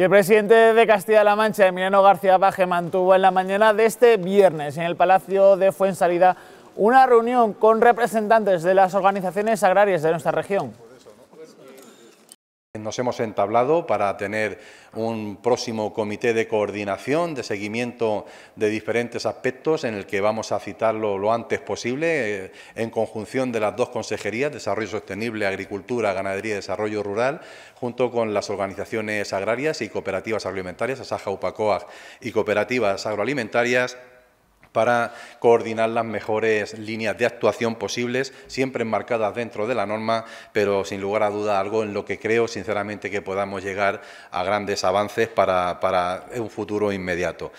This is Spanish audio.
Y el presidente de Castilla-La Mancha, Emiliano García Baje, mantuvo en la mañana de este viernes en el Palacio de Fuensalida una reunión con representantes de las organizaciones agrarias de nuestra región nos hemos entablado para tener un próximo comité de coordinación, de seguimiento de diferentes aspectos en el que vamos a citarlo lo antes posible, eh, en conjunción de las dos consejerías, Desarrollo Sostenible, Agricultura, Ganadería y Desarrollo Rural, junto con las organizaciones agrarias y cooperativas agroalimentarias, ASAJA, UPACOAG y cooperativas agroalimentarias, para coordinar las mejores líneas de actuación posibles, siempre enmarcadas dentro de la norma, pero sin lugar a duda algo en lo que creo sinceramente que podamos llegar a grandes avances para, para un futuro inmediato.